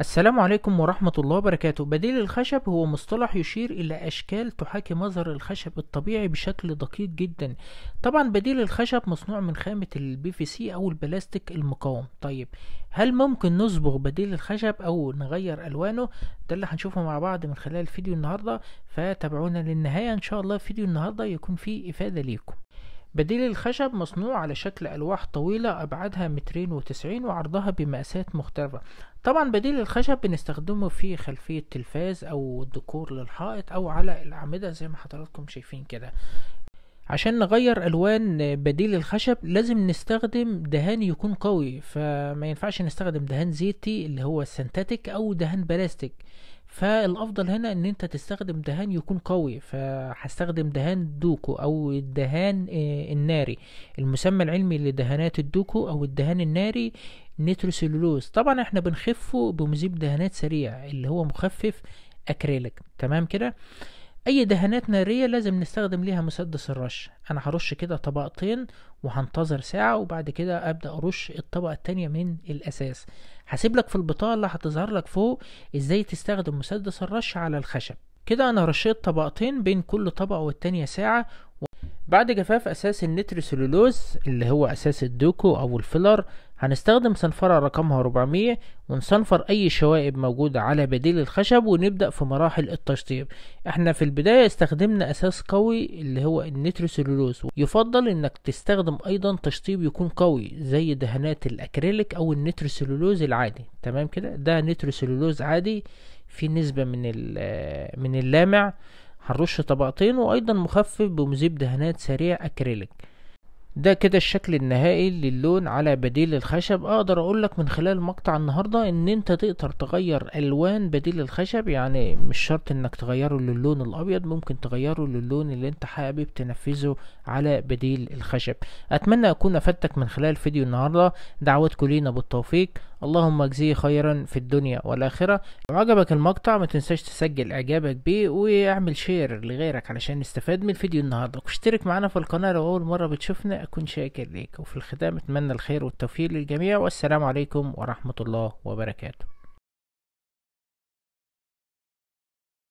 السلام عليكم ورحمة الله وبركاته بديل الخشب هو مصطلح يشير إلى أشكال تحاكي مظهر الخشب الطبيعي بشكل دقيق جدا طبعا بديل الخشب مصنوع من خامة البي في سي أو البلاستيك المقاوم طيب هل ممكن نصبغ بديل الخشب أو نغير ألوانه ده اللي هنشوفه مع بعض من خلال فيديو النهاردة فتابعونا للنهاية إن شاء الله فيديو النهاردة يكون فيه إفادة ليكم بديل الخشب مصنوع على شكل ألواح طويلة أبعادها مترين وتسعين وعرضها بمقاسات مختلفة طبعا بديل الخشب بنستخدمه في خلفية تلفاز أو الديكور للحائط أو على الأعمدة زي ما حضراتكم شايفين كده عشان نغير الوان بديل الخشب لازم نستخدم دهان يكون قوي فما ينفعش نستخدم دهان زيتي اللي هو سنتاتيك او دهان بلاستيك فالافضل هنا ان انت تستخدم دهان يكون قوي فهستخدم دهان دوكو او الدهان آه، الناري المسمى العلمي لدهانات الدوكو او الدهان الناري نيتروسيلولوز طبعا احنا بنخفه بمذيب دهانات سريع اللي هو مخفف اكريليك تمام كده اي دهانات نارية لازم نستخدم ليها مسدس الرش انا هرش كده طبقتين وهنتظر ساعة وبعد كده ابدأ ارش الطبقة التانية من الاساس هسيب لك في البطاقة اللي هتظهر لك فوق ازاي تستخدم مسدس الرش على الخشب كده انا رشيت طبقتين بين كل طبقة والتانية ساعة بعد جفاف أساس النتروسلولوز اللي هو أساس الدوكو أو الفيلر هنستخدم صنفرة رقمها 400 ونصنفر أي شوائب موجودة على بديل الخشب ونبدأ في مراحل التشطيب احنا في البداية استخدمنا أساس قوي اللي هو النتروسلولوز يفضل انك تستخدم أيضا تشطيب يكون قوي زي دهانات الأكريليك أو النتروسلولوز العادي تمام كده ده نتروسلولوز عادي في نسبة من, من اللامع هنرش طبقتين وايضا مخفف بمذيب دهانات سريع اكريليك ده كده الشكل النهائي للون على بديل الخشب اقدر اقولك من خلال مقطع النهاردة ان انت تقدر تغير الوان بديل الخشب يعني مش شرط انك تغيره للون الابيض ممكن تغيره للون اللي انت حابب تنفذه على بديل الخشب اتمنى اكون افدتك من خلال فيديو النهاردة دعواتكم لينا بالتوفيق اللهم اجزيه خيرا في الدنيا والآخرة لو عجبك المقطع ما تنساش تسجل إعجابك بيه واعمل شير لغيرك علشان نستفاد من فيديو النهاردة واشترك معانا في القناة لو أول مرة بتشوفنا أكون شاكر ليك وفي الختام أتمنى الخير والتوفيق للجميع والسلام عليكم ورحمة الله وبركاته